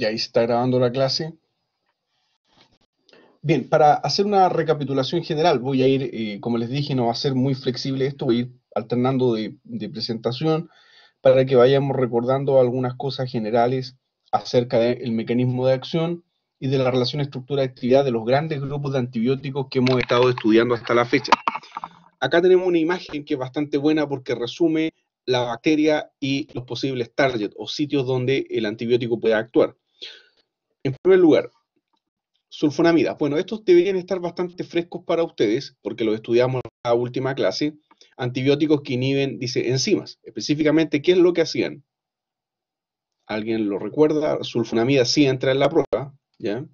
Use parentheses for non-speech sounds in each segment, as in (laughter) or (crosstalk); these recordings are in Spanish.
Y ahí se está grabando la clase. Bien, para hacer una recapitulación general, voy a ir, eh, como les dije, no va a ser muy flexible esto, voy a ir alternando de, presentación para que vayamos recordando algunas cosas generales acerca del mecanismo de acción y de la relación estructura-actividad de los grandes grupos de antibióticos que hemos estado estudiando hasta la fecha. Acá tenemos una imagen que es bastante buena porque resume la bacteria y los posibles targets o sitios donde el antibiótico puede actuar. En primer lugar, sulfonamidas Bueno, estos deberían estar bastante frescos para ustedes porque los estudiamos en la última clase. Antibióticos que inhiben, dice, enzimas. Específicamente, ¿qué es lo que hacían? ¿Alguien lo recuerda? Sulfonamida sí entra en la prueba, ¿ya?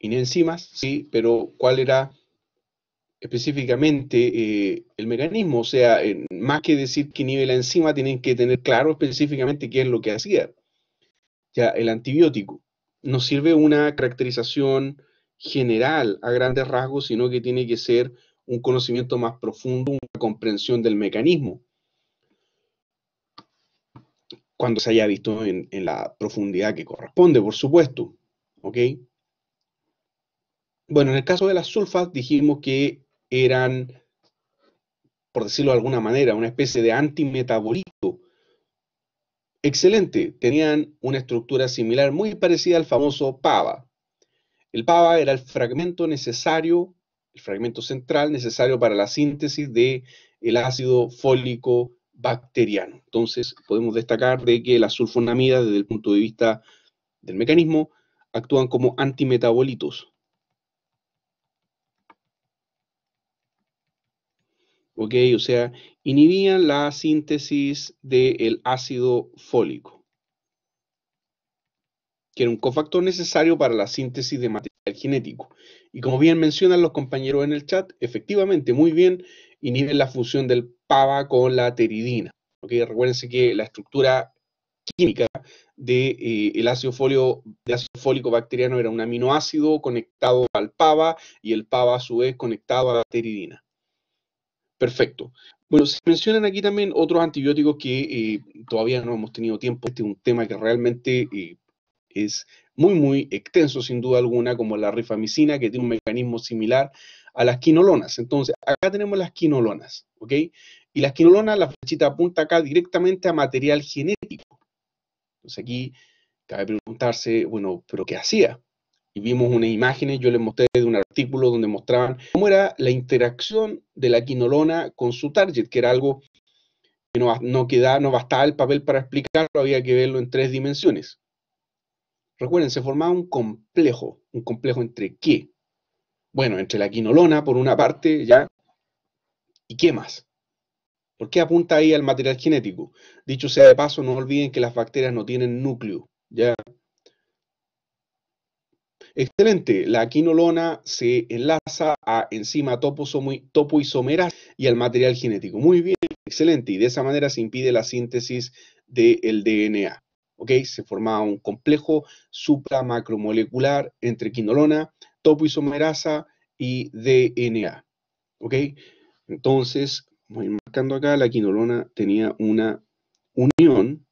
enzimas sí, pero ¿cuál era específicamente eh, el mecanismo, o sea, eh, más que decir qué nivel la enzima, tienen que tener claro específicamente qué es lo que hacía. Ya, el antibiótico. No sirve una caracterización general a grandes rasgos, sino que tiene que ser un conocimiento más profundo, una comprensión del mecanismo. Cuando se haya visto en, la profundidad que corresponde, por supuesto. ¿Ok? Bueno, en el caso de las sulfas dijimos que eran, por decirlo de alguna manera, una especie de antimetabolito. Excelente, tenían una estructura similar, muy parecida al famoso pava. El pava era el fragmento necesario, el fragmento central necesario para la síntesis del el ácido fólico bacteriano. Entonces, podemos destacar de que las sulfonamidas, desde el punto de vista del mecanismo, actúan como antimetabolitos, ¿ok? O sea, inhibían la síntesis del ácido fólico, que era un cofactor necesario para la síntesis de material genético. Y como bien mencionan los compañeros en el chat, efectivamente, muy bien, inhiben la fusión del PAVA con la teridina. ¿ok? Recuérdense que la estructura química del de, eh, ácido, fólico bacteriano era un aminoácido conectado al PAVA y el PAVA a su vez conectado a la teridina. Perfecto. Bueno, se mencionan aquí también otros antibióticos que eh, todavía no hemos tenido tiempo. Este es un tema que realmente eh, es muy, muy extenso, sin duda alguna, como la rifamicina, que tiene un mecanismo similar a las quinolonas. Entonces, acá tenemos las quinolonas, ¿ok? Y las quinolonas, la flechita apunta acá directamente a material genético. Entonces, aquí cabe preguntarse, bueno, ¿pero qué hacía? vimos unas imágenes, yo les mostré de un artículo donde mostraban cómo era la interacción de la quinolona con su target, que era algo que no, no, quedaba, no bastaba el papel para explicarlo, había que verlo en tres dimensiones. Recuerden, se formaba un complejo, un complejo entre qué? Bueno, entre la quinolona por una parte, ya, y qué más. ¿Por qué apunta ahí al material genético? Dicho sea de paso, no olviden que las bacterias no tienen núcleo, ya Excelente. La quinolona se enlaza a enzima topoisomerasa y al material genético. Muy bien, excelente. Y de esa manera se impide la síntesis del DNA. ¿Ok? Se forma un complejo supramacromolecular entre quinolona, topoisomerasa y DNA. ¿Ok? Entonces, voy marcando acá, la quinolona tenía una unión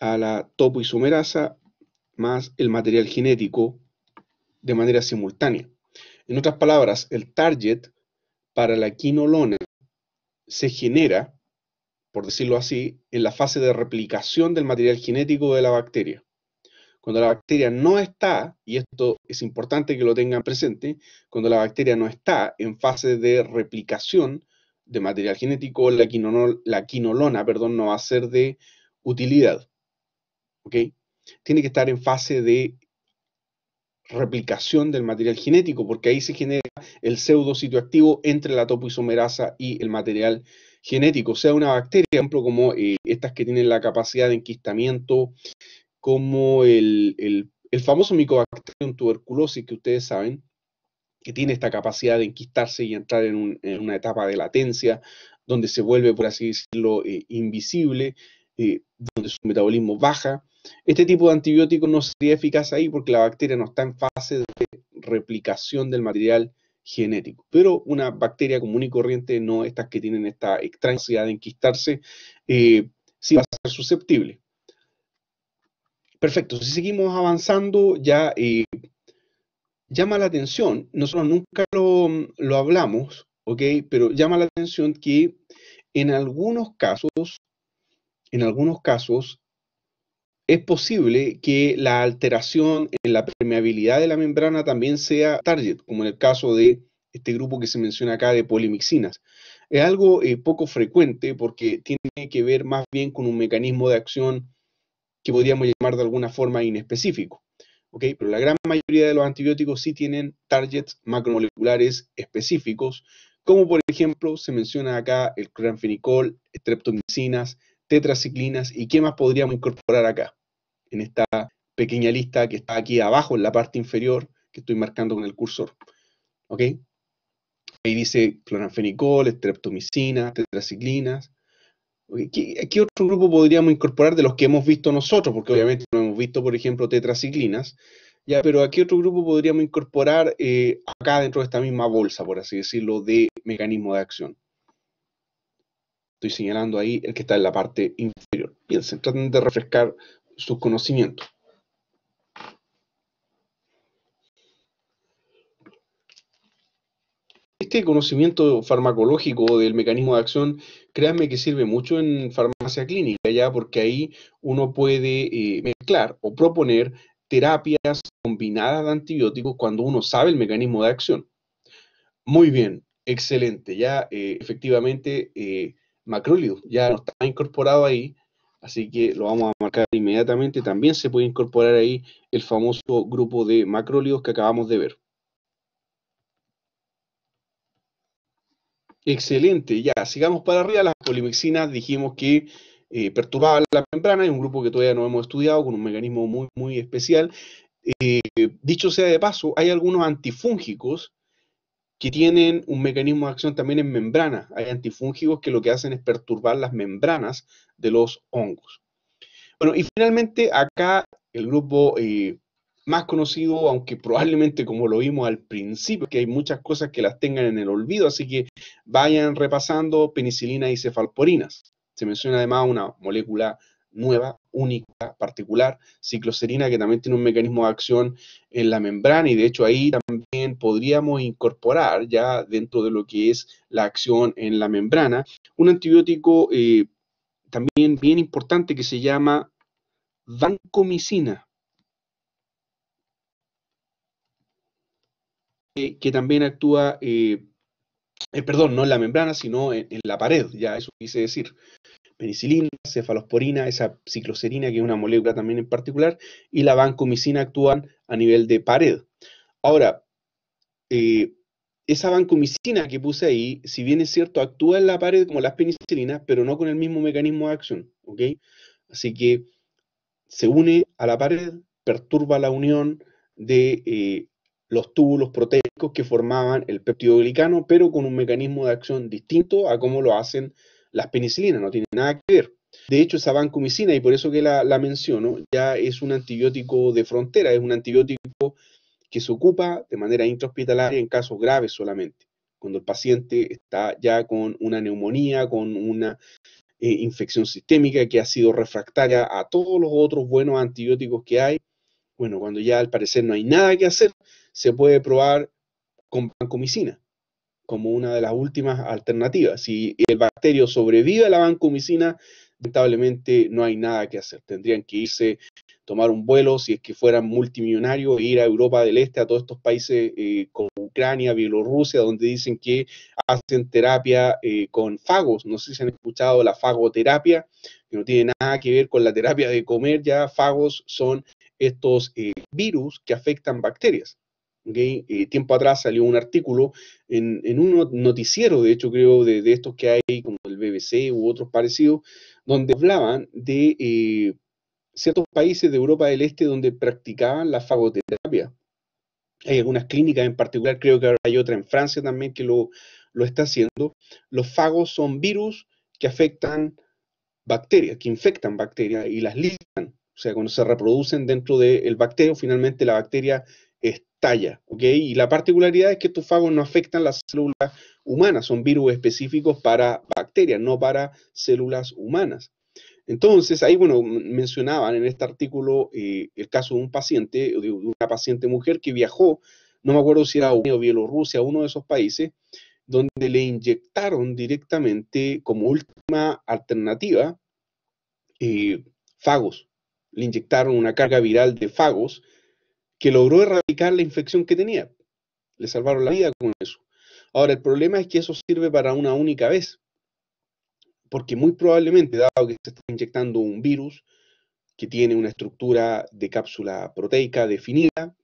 a la topoisomerasa más el material genético de manera simultánea. En otras palabras, el target para la quinolona se genera, por decirlo así, en la fase de replicación del material genético de la bacteria. Cuando la bacteria no está, y esto es importante que lo tengan presente, cuando la bacteria no está en fase de replicación de material genético, la, quinolona, perdón, no va a ser de utilidad. ¿Ok? tiene que estar en fase de replicación del material genético, porque ahí se genera el pseudo activo entre la topoisomerasa y el material genético, o sea, una bacteria, por ejemplo, como eh, estas que tienen la capacidad de enquistamiento, como el, el, famoso Mycobacterium tuberculosis que ustedes saben, que tiene esta capacidad de enquistarse y entrar en, una etapa de latencia, donde se vuelve, por así decirlo, eh, invisible, eh, donde su metabolismo baja, este tipo de antibiótico no sería eficaz ahí porque la bacteria no está en fase de replicación del material genético. Pero una bacteria común y corriente, no estas que tienen esta extraña de enquistarse, eh, sí va a ser susceptible. Perfecto, si seguimos avanzando, ya eh, llama la atención, nosotros nunca lo, lo hablamos, ¿ok? Pero llama la atención que en algunos casos, en algunos casos, es posible que la alteración en la permeabilidad de la membrana también sea target, como en el caso de este grupo que se menciona acá de polimixinas. Es algo eh, poco frecuente porque tiene que ver más bien con un mecanismo de acción que podríamos llamar de alguna forma inespecífico. Pero la gran mayoría de los antibióticos sí tienen targets macromoleculares específicos, como por ejemplo se menciona acá el cloranfenicol, estreptomicinas, tetraciclinas y qué más podríamos incorporar acá, en esta pequeña lista que está aquí abajo en la parte inferior que estoy marcando con el cursor. ¿Ok? Ahí dice cloranfenicol, estreptomicina, tetraciclinas. ¿Qué, otro grupo podríamos incorporar de los que hemos visto nosotros? Porque obviamente no hemos visto, por ejemplo, tetraciclinas. Ya, pero ¿a qué otro grupo podríamos incorporar eh, acá dentro de esta misma bolsa, por así decirlo, de mecanismo de acción? estoy señalando ahí el que está en la parte inferior. Bien, se de refrescar sus conocimientos. Este conocimiento farmacológico del mecanismo de acción, créanme que sirve mucho en farmacia clínica, ya porque ahí uno puede eh, mezclar o proponer terapias combinadas de antibióticos cuando uno sabe el mecanismo de acción. Muy bien, excelente, ya eh, efectivamente eh, Macrólidos, ya está incorporado ahí, así que lo vamos a marcar inmediatamente. También se puede incorporar ahí el famoso grupo de macrólidos que acabamos de ver. Excelente, ya, sigamos para arriba. Las polimixinas dijimos que eh, perturbaban la membrana, es un grupo que todavía no hemos estudiado con un mecanismo muy, muy especial. Eh, dicho sea de paso, hay algunos antifúngicos que tienen un mecanismo de acción también en membrana Hay antifúngicos que lo que hacen es perturbar las membranas de los hongos. Bueno, y finalmente acá el grupo eh, más conocido, aunque probablemente como lo vimos al principio, que hay muchas cosas que las tengan en el olvido, así que vayan repasando penicilina y cefalporinas. Se menciona además una molécula nueva, única, particular, cicloserina, que también tiene un mecanismo de acción en la membrana y de hecho ahí también podríamos incorporar ya dentro de lo que es la acción en la membrana, un antibiótico eh, también bien importante que se llama vancomicina. que también actúa, eh, eh, perdón, no en la membrana, sino en, en la pared, ya eso quise decir penicilina, cefalosporina, esa cicloserina, que es una molécula también en particular, y la vancomicina actúan a nivel de pared. Ahora, eh, esa vancomicina que puse ahí, si bien es cierto, actúa en la pared como las penicilinas, pero no con el mismo mecanismo de acción, ¿ok? Así que se une a la pared, perturba la unión de eh, los túbulos proteicos que formaban el peptidoglicano, pero con un mecanismo de acción distinto a cómo lo hacen las penicilinas no tienen nada que ver. De hecho, esa vancomicina, y por eso que la, menciono, ya es un antibiótico de frontera, es un antibiótico que se ocupa de manera intrahospitalaria en casos graves solamente, cuando el paciente está ya con una neumonía, con una eh, infección sistémica que ha sido refractaria a todos los otros buenos antibióticos que hay. Bueno, cuando ya al parecer no hay nada que hacer, se puede probar con vancomicina como una de las últimas alternativas. Si el bacterio sobrevive a la vancomicina, lamentablemente no hay nada que hacer. Tendrían que irse, tomar un vuelo, si es que fueran multimillonarios, ir a Europa del Este, a todos estos países eh, como Ucrania, Bielorrusia, donde dicen que hacen terapia eh, con fagos. No sé si han escuchado la fagoterapia, que no tiene nada que ver con la terapia de comer, ya fagos son estos eh, virus que afectan bacterias. Eh, tiempo atrás salió un artículo en, un noticiero, de hecho creo, de, estos que hay como el BBC u otros parecidos, donde hablaban de eh, ciertos países de Europa del Este donde practicaban la fagoterapia. Hay algunas clínicas en particular, creo que ahora hay otra en Francia también que lo, está haciendo. Los fagos son virus que afectan bacterias, que infectan bacterias y las listan. O sea, cuando se reproducen dentro del el bacterio, finalmente la bacteria estalla. ¿ok? Y la particularidad es que estos fagos no afectan las células humanas, son virus específicos para bacterias, no para células humanas. Entonces, ahí, bueno, mencionaban en este artículo eh, el caso de un paciente, de una paciente mujer que viajó, no me acuerdo si era Ucrania o Bielorrusia, uno de esos países, donde le inyectaron directamente como última alternativa eh, fagos. Le inyectaron una carga viral de fagos que logró erradicar la infección que tenía. Le salvaron la vida con eso. Ahora, el problema es que eso sirve para una única vez, porque muy probablemente, dado que se está inyectando un virus que tiene una estructura de cápsula proteica definida,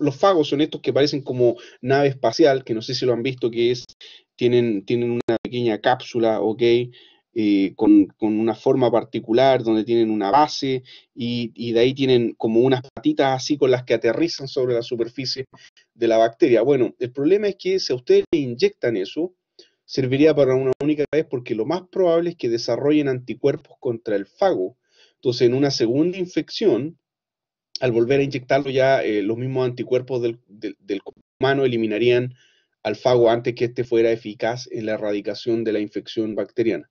los fagos son estos que parecen como nave espacial, que no sé si lo han visto, que es, tienen, tienen una pequeña cápsula, ¿ok? Eh, con, una forma particular, donde tienen una base y, de ahí tienen como unas patitas así con las que aterrizan sobre la superficie de la bacteria. Bueno, el problema es que si a ustedes le inyectan eso, serviría para una única vez porque lo más probable es que desarrollen anticuerpos contra el fago. Entonces, en una segunda infección, al volver a inyectarlo ya eh, los mismos anticuerpos del, del humano eliminarían al fago antes que éste fuera eficaz en la erradicación de la infección bacteriana.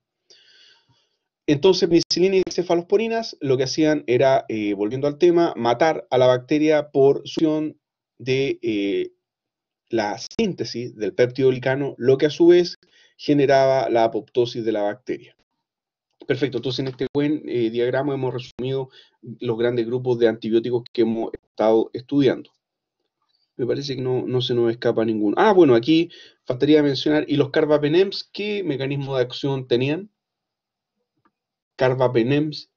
Entonces, penicilina y cefalosporinas lo que hacían era, eh, volviendo al tema, matar a la bacteria por succión de eh, la síntesis del péptido lo que a su vez generaba la apoptosis de la bacteria. Perfecto, entonces en este buen eh, diagrama hemos resumido los grandes grupos de antibióticos que hemos estado estudiando. Me parece que no, no se nos escapa ninguno. Ah, bueno, aquí faltaría mencionar, ¿y los carbapenems qué mecanismo de acción tenían? carbapenems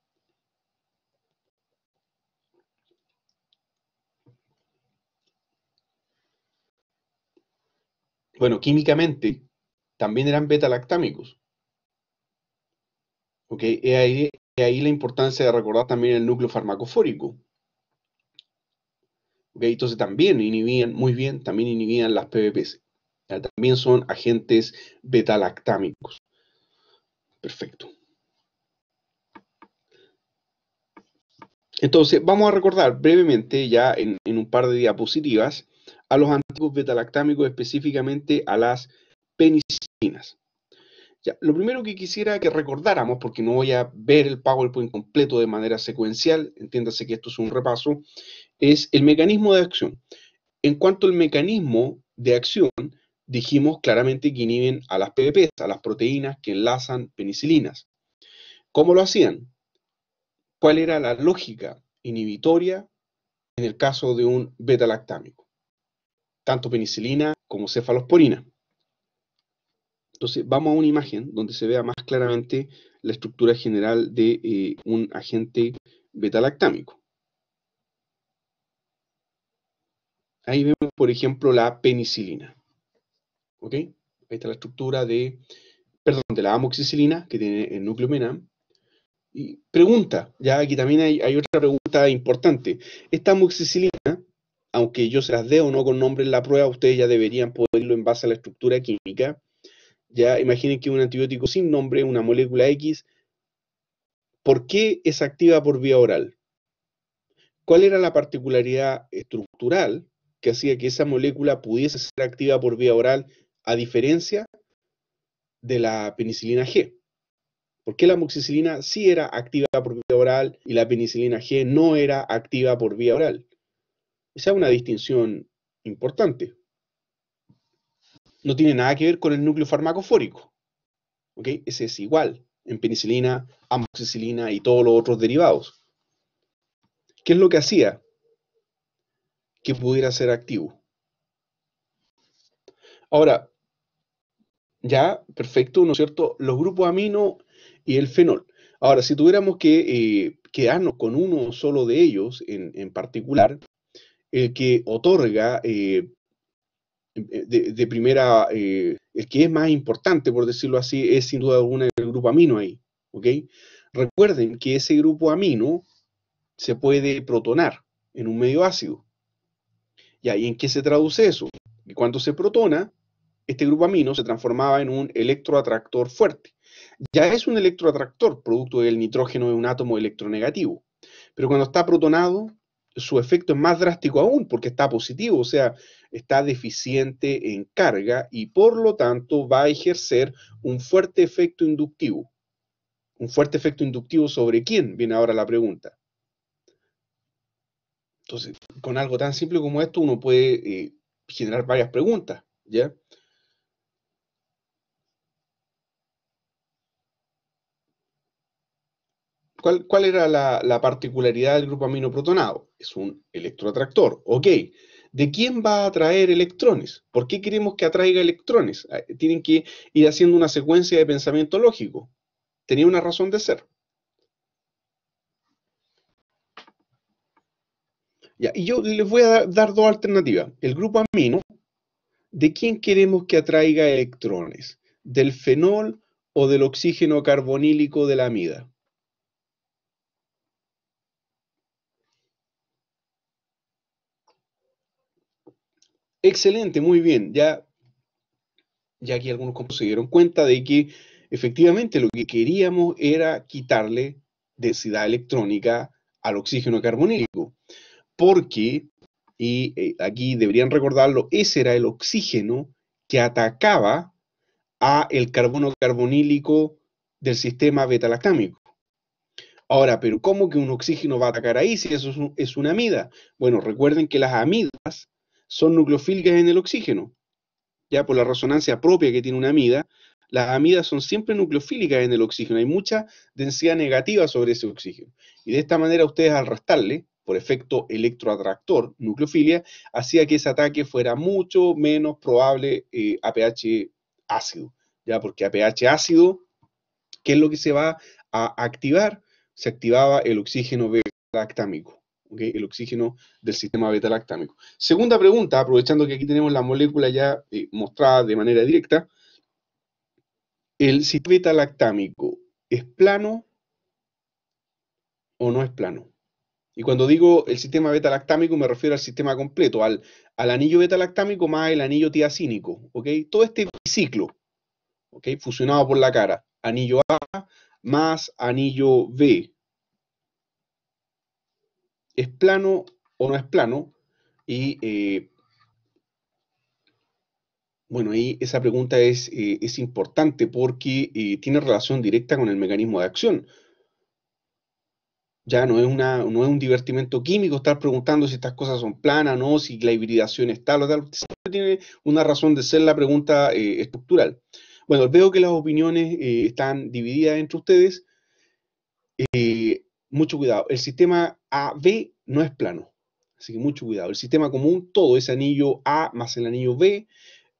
bueno, químicamente también eran beta-lactámicos. ¿Ok? ahí, la importancia de recordar también el núcleo farmacofórico. ¿Ok? Entonces también inhibían, muy bien, también inhibían las PVPs. También son agentes beta-lactámicos. Perfecto. Entonces, vamos a recordar brevemente, ya en, un par de diapositivas, a los antiguos betalactámicos, específicamente a las penicilinas. Ya, lo primero que quisiera que recordáramos, porque no voy a ver el PowerPoint completo de manera secuencial, entiéndase que esto es un repaso, es el mecanismo de acción. En cuanto al mecanismo de acción, dijimos claramente que inhiben a las PVPs, a las proteínas que enlazan penicilinas. ¿Cómo lo hacían? cuál era la lógica inhibitoria en el caso de un beta-lactámico, tanto penicilina como cefalosporina. Entonces, vamos a una imagen donde se vea más claramente la estructura general de eh, un agente beta-lactámico. Ahí vemos, por ejemplo, la penicilina. ¿Ok? Ahí está la estructura de, perdón, de la amoxicilina, que tiene el núcleo menam, y pregunta, ya aquí también hay, otra pregunta importante. Esta amoxicilina, aunque yo se las dé o no con nombre en la prueba, ustedes ya deberían poderlo en base a la estructura química. Ya imaginen que un antibiótico sin nombre, una molécula X, ¿por qué es activa por vía oral? ¿Cuál era la particularidad estructural que hacía que esa molécula pudiese ser activa por vía oral a diferencia de la penicilina G? ¿Por qué la amoxicilina sí era activa por vía oral y la penicilina G no era activa por vía oral? Esa es una distinción importante. No tiene nada que ver con el núcleo farmacofórico. ¿ok? Ese es igual en penicilina, amoxicilina y todos los otros derivados. ¿Qué es lo que hacía que pudiera ser activo? Ahora, ya, perfecto, ¿no es cierto? Los grupos amino y el fenol. Ahora, si tuviéramos que eh, quedarnos con uno solo de ellos en, particular, el eh, que otorga eh, em, de, primera, el que es más importante, por decirlo así, es sin duda alguna el grupo amino ahí. ¿ok? Recuerden que ese grupo amino se puede protonar en un medio ácido. ¿Y ahí en qué se traduce eso? cuando se protona, este grupo amino se transformaba en un electroatractor fuerte ya es un electroatractor, producto del nitrógeno de un átomo electronegativo. Pero cuando está protonado, su efecto es más drástico aún porque está positivo, o sea, está deficiente en carga y por lo tanto va a ejercer un fuerte efecto inductivo. Un fuerte efecto inductivo sobre quién, viene ahora la pregunta. Entonces, con algo tan simple como esto uno puede eh, generar varias preguntas, ¿ya? ¿Cuál, era la, particularidad del grupo amino protonado? Es un electroatractor. Ok. ¿De quién va a atraer electrones? ¿Por qué queremos que atraiga electrones? Ah, tienen que ir haciendo una secuencia de pensamiento lógico. Tenía una razón de ser. y yo les voy a dar dos alternativas. El grupo amino, ¿de quién queremos que atraiga electrones? ¿Del fenol o del oxígeno carbonílico de la amida? Excelente, muy bien. Ya, ya aquí algunos se dieron cuenta de que efectivamente lo que queríamos era quitarle densidad electrónica al oxígeno carbonílico, porque, y eh, aquí deberían recordarlo, ese era el oxígeno que atacaba a el carbono carbonílico del sistema beta-lactámico. Ahora, pero ¿cómo que un oxígeno va a atacar ahí si eso es una amida? Bueno, recuerden que las amidas son nucleofílicas en el oxígeno. Ya por la resonancia propia que tiene una amida, las amidas son siempre nucleofílicas en el oxígeno. Hay mucha densidad negativa sobre ese oxígeno. Y de esta manera ustedes al restarle, por efecto electroatractor, nucleofilia, hacía que ese ataque fuera mucho menos probable eh, a pH ácido. Ya porque a pH ácido, ¿qué es lo que se va a activar? Se activaba el oxígeno beta el oxígeno del sistema beta-lactámico. Segunda pregunta, aprovechando que aquí tenemos la molécula ya eh, mostrada de manera directa, ¿el sistema beta-lactámico es plano o no es plano? Y cuando digo el sistema beta-lactámico me refiero al sistema completo, al, anillo beta-lactámico más el anillo tiacínico, ¿ok? Todo este ciclo, ¿ok? Fusionado por la cara, anillo A más anillo B, es plano o no es plano. Y eh, bueno, ahí esa pregunta es, eh, es importante porque eh, tiene relación directa con el mecanismo de acción. Ya no es, un divertimento químico estar preguntando si estas cosas son planas o no, si la hibridación es tal o tal. Siempre tiene una razón de ser la pregunta estructural. Bueno, veo que las opiniones están divididas entre ustedes mucho cuidado. El sistema AB no es plano, así que mucho cuidado. El sistema común, todo ese anillo A más el anillo B,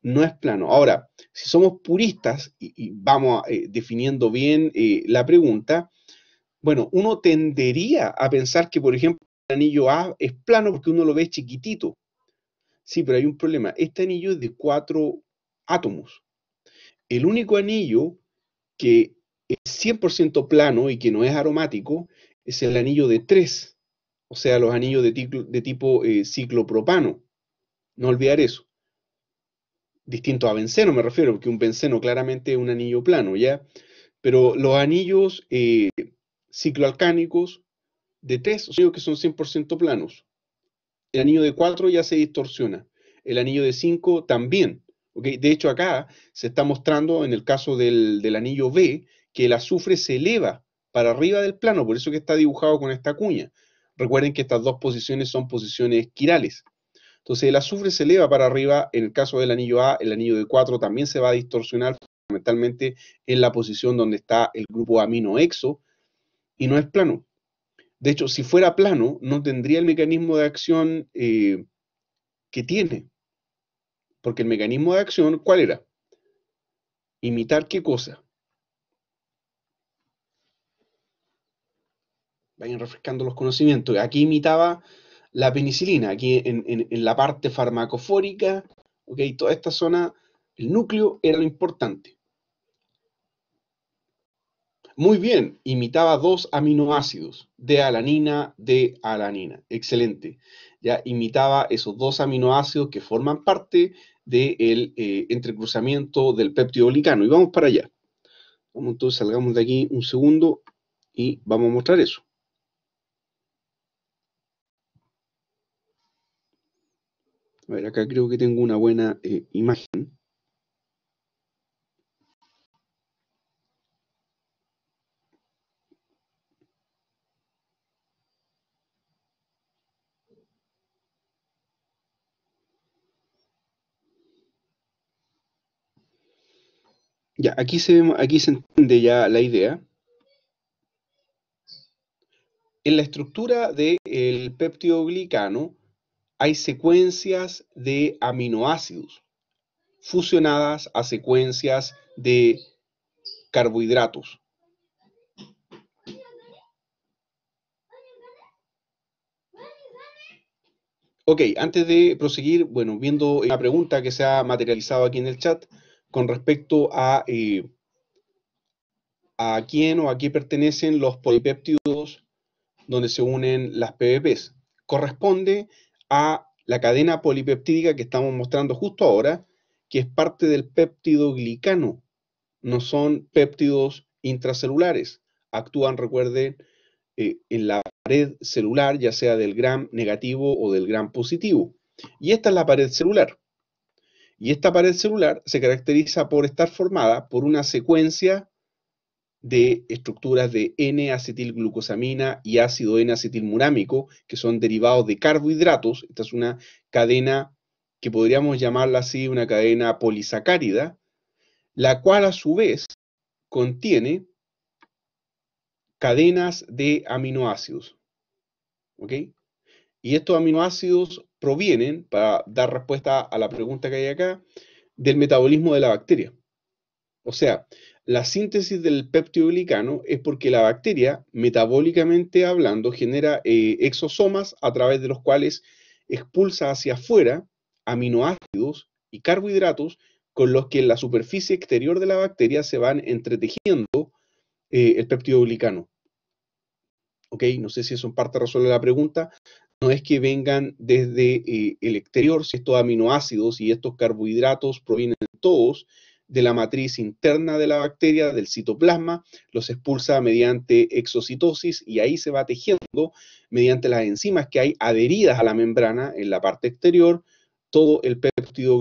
no es plano. Ahora, si somos puristas y, vamos eh, definiendo bien eh, la pregunta, bueno, uno tendería a pensar que, por ejemplo, el anillo A es plano porque uno lo ve chiquitito. Sí, pero hay un problema. Este anillo es de cuatro átomos. El único anillo que es 100% plano y que no es aromático es el anillo de 3, o sea, los anillos de, tipo eh, ciclopropano. No olvidar eso. Distinto a benceno me refiero, porque un benceno claramente es un anillo plano, ¿ya? Pero los anillos eh, cicloalcánicos de 3, o sea, que son 100% planos. El anillo de 4 ya se distorsiona. El anillo de 5 también. ¿okay? De hecho, acá se está mostrando en el caso del, del anillo B que el azufre se eleva para arriba del plano, por eso que está dibujado con esta cuña. Recuerden que estas dos posiciones son posiciones quirales. Entonces el azufre se eleva para arriba, en el caso del anillo A, el anillo de 4 también se va a distorsionar fundamentalmente en la posición donde está el grupo exo, y no es plano. De hecho, si fuera plano, no tendría el mecanismo de acción eh, que tiene. Porque el mecanismo de acción, ¿cuál era? Imitar qué cosa? vayan refrescando los conocimientos. Aquí imitaba la penicilina, aquí en, la parte farmacofórica, ¿ok? Toda esta zona, el núcleo era lo importante. Muy bien, imitaba dos aminoácidos, de alanina, de alanina. Excelente. Ya imitaba esos dos aminoácidos que forman parte del eh, entrecruzamiento del peptidolicano. Y vamos para allá. Vamos entonces, salgamos de aquí un segundo y vamos a mostrar eso. A ver, acá creo que tengo una buena eh, imagen. Ya, aquí se, aquí se entiende ya la idea. En la estructura del peptioglicano... peptidoglicano hay secuencias de aminoácidos fusionadas a secuencias de carbohidratos. Ok, antes de proseguir, bueno, viendo la pregunta que se ha materializado aquí en el chat con respecto a eh, a quién o a qué pertenecen los polipéptidos donde se unen las PVPs. Corresponde a la cadena polipeptídica que estamos mostrando justo ahora, que es parte del péptido glicano. No son péptidos intracelulares. Actúan, recuerden, eh, en la pared celular, ya sea del gram negativo o del gram positivo. Y esta es la pared celular. Y esta pared celular se caracteriza por estar formada por una secuencia de estructuras de N-acetilglucosamina y ácido N-acetilmurámico, que son derivados de carbohidratos. Esta es una cadena que podríamos llamarla así una cadena polisacárida, la cual a su vez contiene cadenas de aminoácidos. ¿Ok? Y estos aminoácidos provienen, para dar respuesta a la pregunta que hay acá, del metabolismo de la bacteria. O sea, la síntesis del peptidoglicano es porque la bacteria, metabólicamente hablando, genera eh, exosomas a través de los cuales expulsa hacia afuera aminoácidos y carbohidratos con los que en la superficie exterior de la bacteria se van entretejiendo eh, el peptidoglicano. ¿Ok? No sé si eso en parte resuelve la pregunta. No es que vengan desde eh, el exterior, si estos aminoácidos y estos carbohidratos provienen todos, de la matriz interna de la bacteria, del citoplasma, los expulsa mediante exocitosis y ahí se va tejiendo mediante las enzimas que hay adheridas a la membrana en la parte exterior todo el péptido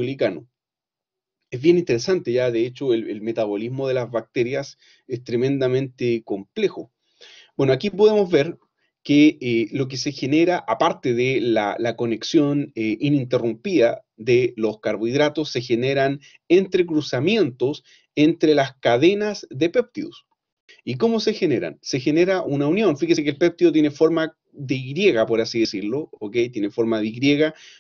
Es bien interesante ya, de hecho, el, metabolismo de las bacterias es tremendamente complejo. Bueno, aquí podemos ver que eh, lo que se genera, aparte de la, conexión eh, ininterrumpida de los carbohidratos se generan entre cruzamientos entre las cadenas de péptidos. ¿Y cómo se generan? Se genera una unión. Fíjese que el péptido tiene forma de Y, por así decirlo, ¿ok? Tiene forma de Y,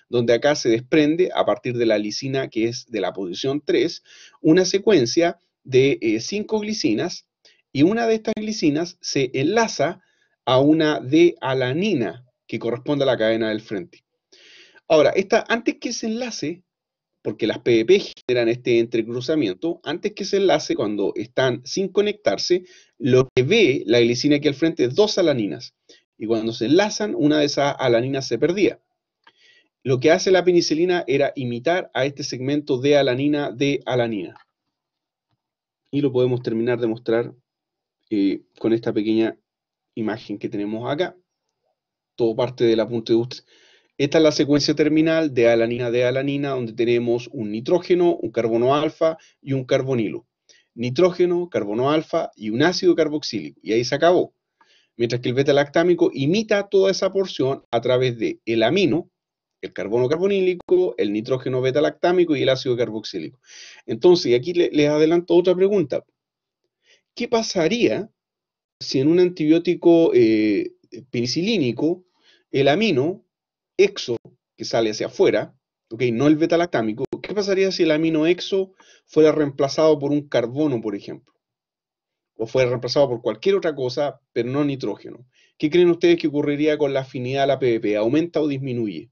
donde acá se desprende, a partir de la lisina, que es de la posición 3, una secuencia de 5 eh, cinco glicinas, y una de estas glicinas se enlaza a una de alanina que corresponde a la cadena del frente. Ahora, antes que se enlace, porque las PVP generan este entrecruzamiento, antes que se enlace, cuando están sin conectarse, lo que ve la glicina aquí al frente es dos alaninas. Y cuando se enlazan, una de esas alaninas se perdía. Lo que hace la penicilina era imitar a este segmento de alanina de alanina. Y lo podemos terminar de mostrar eh, con esta pequeña imagen que tenemos acá. Todo parte de la punta de esta es la secuencia terminal de alanina de alanina, donde tenemos un nitrógeno, un carbono alfa y un carbonilo. Nitrógeno, carbono alfa y un ácido carboxílico. Y ahí se acabó. Mientras que el beta-lactámico imita toda esa porción a través de el amino, el carbono carbonílico, el nitrógeno beta-lactámico y el ácido carboxílico. Entonces, y aquí les adelanto otra pregunta. ¿Qué pasaría si en un antibiótico eh, penicilínico el amino exo que sale hacia afuera, ok, no el beta-lactámico, ¿qué pasaría si el amino exo fuera reemplazado por un carbono, por ejemplo? O fuera reemplazado por cualquier otra cosa, pero no nitrógeno. ¿Qué creen ustedes que ocurriría con la afinidad a la PVP? ¿Aumenta o disminuye?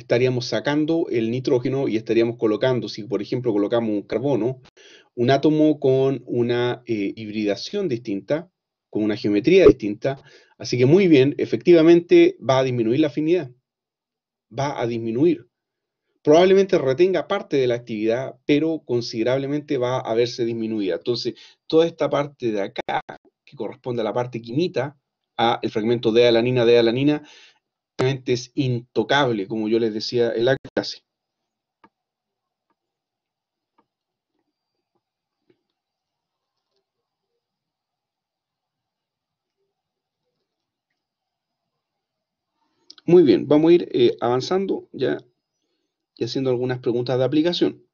estaríamos sacando el nitrógeno y estaríamos colocando, si por ejemplo colocamos un carbono, un átomo con una eh, hibridación distinta, con una geometría distinta. Así que muy bien, efectivamente va a disminuir la afinidad, va a disminuir. Probablemente retenga parte de la actividad, pero considerablemente va a verse disminuida. Entonces, toda esta parte de acá, que corresponde a la parte quimita, a el fragmento de alanina, de alanina, es intocable, como yo les decía en la clase. Muy bien, vamos a ir eh, avanzando ya y haciendo algunas preguntas de aplicación.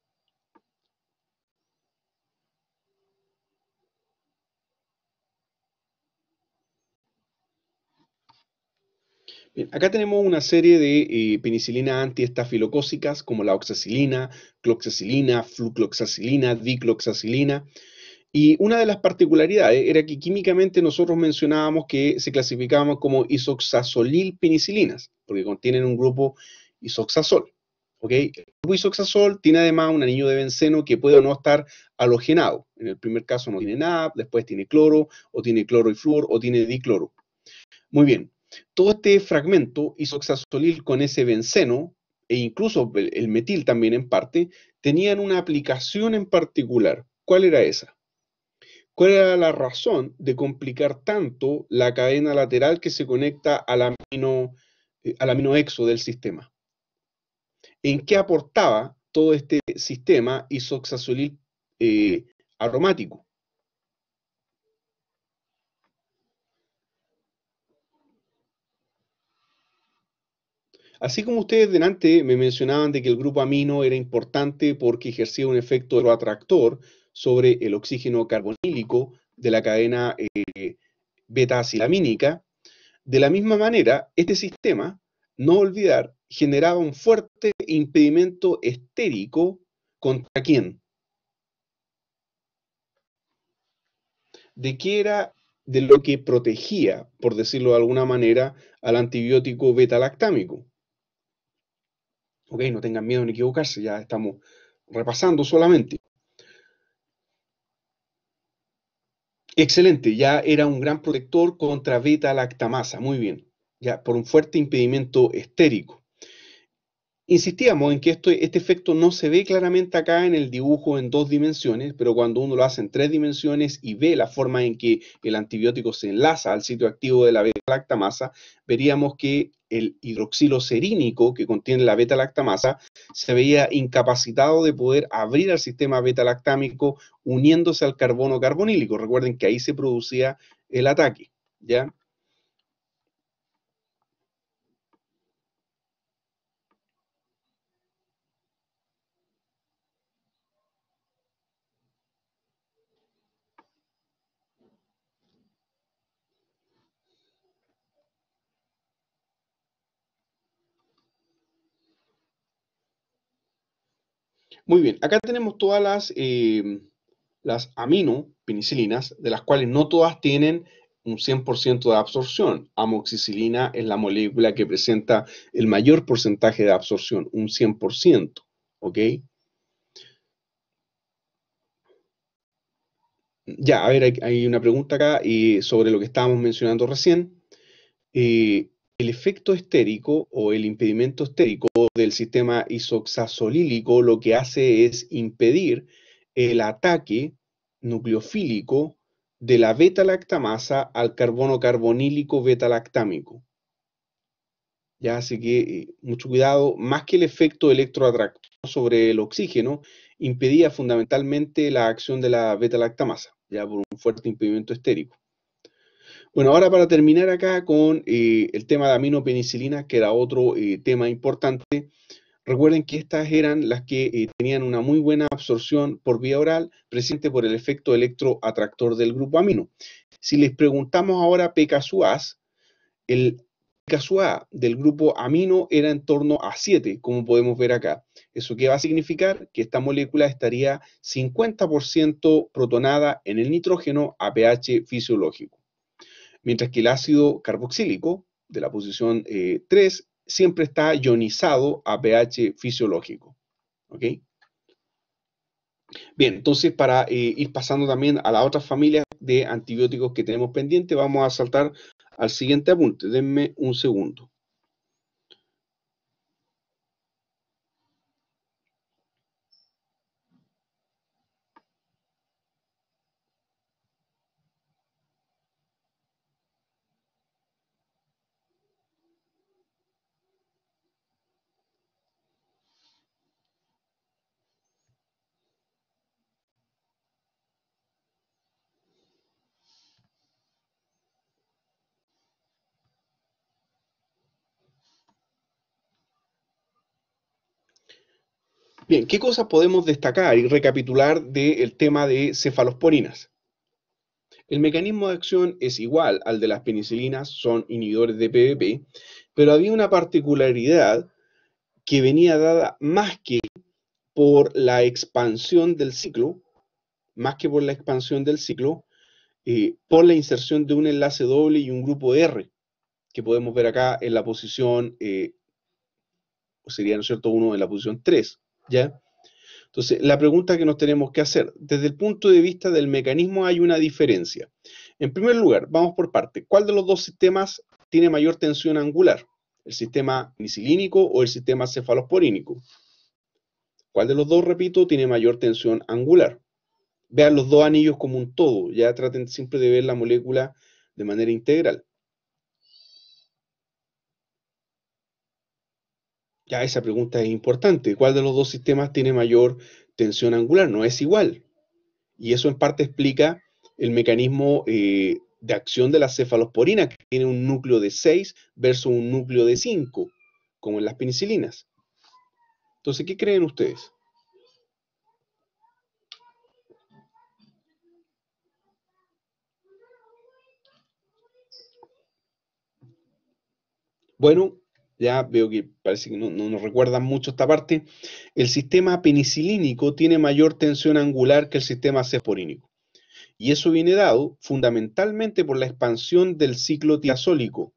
acá tenemos una serie de eh, penicilinas antiestafilocócicas como la oxacilina, cloxacilina, flucloxacilina, dicloxacilina. Y una de las particularidades era que químicamente nosotros mencionábamos que se clasificaban como isoxazolil penicilinas, porque contienen un grupo isoxazol. ¿okay? El grupo isoxazol tiene además un anillo de benceno que puede o no estar halogenado. En el primer caso no tiene nada, después tiene cloro, o tiene cloro y flúor, o tiene dicloro. Muy bien, todo este fragmento isoxazolil con ese benceno e incluso el metil también en parte, tenían una aplicación en particular. ¿Cuál era esa? ¿Cuál era la razón de complicar tanto la cadena lateral que se conecta al amino, eh, al aminoexo del sistema? ¿En qué aportaba todo este sistema isoxazolil eh, aromático? Así como ustedes delante me mencionaban de que el grupo amino era importante porque ejercía un efecto atractor sobre el oxígeno carbonílico de la cadena eh, beta-acilamínica, de la misma manera, este sistema, no olvidar, generaba un fuerte impedimento estérico contra quién. De qué era de lo que protegía, por decirlo de alguna manera, al antibiótico beta-lactámico. Ok, no tengan miedo en equivocarse, ya estamos repasando solamente. Excelente, ya era un gran protector contra beta-lactamasa, muy bien, ya por un fuerte impedimento estérico. Insistíamos en que este efecto no se ve claramente acá en el dibujo en dos dimensiones, pero cuando uno lo hace en tres dimensiones y ve la forma en que el antibiótico se enlaza al sitio activo de la beta-lactamasa, veríamos que el hidroxilo serínico que contiene la beta-lactamasa se veía incapacitado de poder abrir al sistema beta-lactámico uniéndose al carbono carbonílico. Recuerden que ahí se producía el ataque, ¿ya? Muy bien, acá tenemos todas las, eh, las de las cuales no todas tienen un 100% de absorción. Amoxicilina es la molécula que presenta el mayor porcentaje de absorción, un 100%. ¿Ok? Ya, a ver, hay, una pregunta acá sobre lo que estábamos mencionando recién. Eh, el efecto estérico o el impedimento estérico del sistema isoxazolílico lo que hace es impedir el ataque nucleofílico de la beta-lactamasa al carbono carbonílico beta-lactámico. Ya, así que eh, mucho cuidado, más que el efecto electroatractor sobre el oxígeno, impedía fundamentalmente la acción de la beta-lactamasa, ya por un fuerte impedimento estérico. Bueno, ahora para terminar acá con eh, el tema de aminopenicilina, que era otro eh, tema importante, recuerden que estas eran las que eh, tenían una muy buena absorción por vía oral, presente por el efecto electroatractor del grupo amino. Si les preguntamos ahora PKSUAS, el PKSUA del grupo amino era en torno a 7, como podemos ver acá. ¿Eso qué va a significar? Que esta molécula estaría 50% protonada en el nitrógeno a pH fisiológico mientras que el ácido carboxílico de la posición 3 eh, siempre está ionizado a pH fisiológico. ¿Ok? Bien, entonces para eh, ir pasando también a la otra familia de antibióticos que tenemos pendiente, vamos a saltar al siguiente apunte. Denme un segundo. Bien, ¿qué cosas podemos destacar y recapitular del tema de cefalosporinas? El mecanismo de acción es igual al de las penicilinas, son inhibidores de PVP, pero había una particularidad que venía dada más que por la expansión del ciclo, más que por la expansión del ciclo, eh, por la inserción de un enlace doble y un grupo R, que podemos ver acá en la posición, o eh, sería, ¿no es cierto?, uno en la posición 3. ¿ya? Entonces, la pregunta que nos tenemos que hacer, desde el punto de vista del mecanismo hay una diferencia. En primer lugar, vamos por parte, ¿cuál de los dos sistemas tiene mayor tensión angular? ¿El sistema nicilínico o el sistema cefalosporínico? ¿Cuál de los dos, repito, tiene mayor tensión angular? Vean los dos anillos como un todo, ya traten siempre de ver la molécula de manera integral. Ya esa pregunta es importante. ¿Cuál de los dos sistemas tiene mayor tensión angular? No es igual. Y eso en parte explica el mecanismo eh, de acción de la cefalosporina, que tiene un núcleo de 6 versus un núcleo de 5, como en las penicilinas. Entonces, ¿qué creen ustedes? Bueno, ya veo que parece que no, nos recuerdan mucho esta parte, el sistema penicilínico tiene mayor tensión angular que el sistema cesporínico. Y eso viene dado fundamentalmente por la expansión del ciclo tiazólico.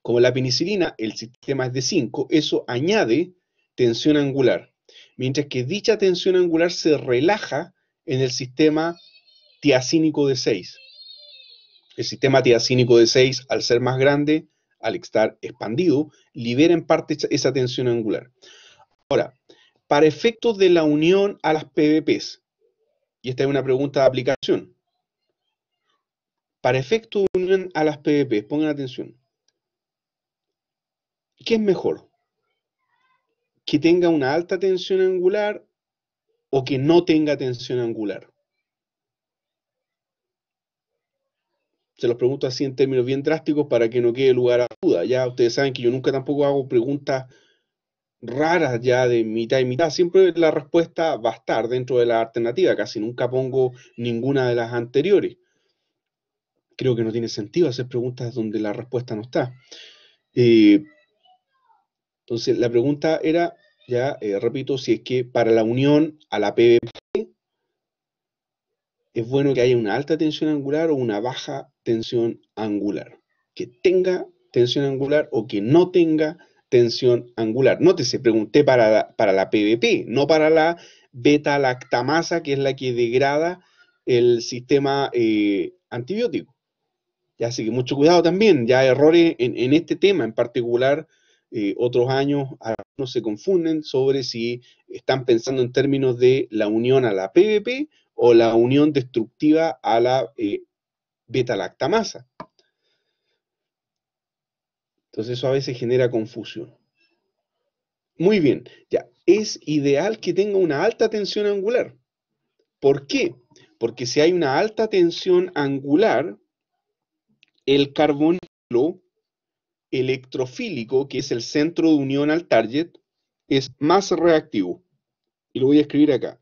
Como la penicilina, el sistema es de 5, eso añade tensión angular, mientras que dicha tensión angular se relaja en el sistema tiazínico de 6. El sistema tiacínico de 6, al ser más grande, al estar expandido, libera en parte esa tensión angular. Ahora, para efectos de la unión a las PVPs, y esta es una pregunta de aplicación, para efectos de unión a las PVPs, pongan atención, ¿qué es mejor? ¿Que tenga una alta tensión angular o que no tenga tensión angular? Te los pregunto así en términos bien drásticos para que no quede lugar a duda. Ya ustedes saben que yo nunca tampoco hago preguntas raras ya de mitad y mitad. Siempre la respuesta va a estar dentro de la alternativa. Casi nunca pongo ninguna de las anteriores. Creo que no tiene sentido hacer preguntas donde la respuesta no está. Eh, entonces, la pregunta era, ya eh, repito, si es que para la unión a la PBP es bueno que haya una alta tensión angular o una baja tensión angular. Que tenga tensión angular o que no tenga tensión angular. se pregunté para la, para la PVP, no para la beta-lactamasa, que es la que degrada el sistema eh, antibiótico. Ya, así que mucho cuidado también, ya errores en, este tema en particular. Eh, otros años algunos se confunden sobre si están pensando en términos de la unión a la PVP o la unión destructiva a la eh, beta-lactamasa. Entonces eso a veces genera confusión. Muy bien, ya, es ideal que tenga una alta tensión angular. ¿Por qué? Porque si hay una alta tensión angular, el carbonilo electrofílico, que es el centro de unión al target, es más reactivo. Y lo voy a escribir acá.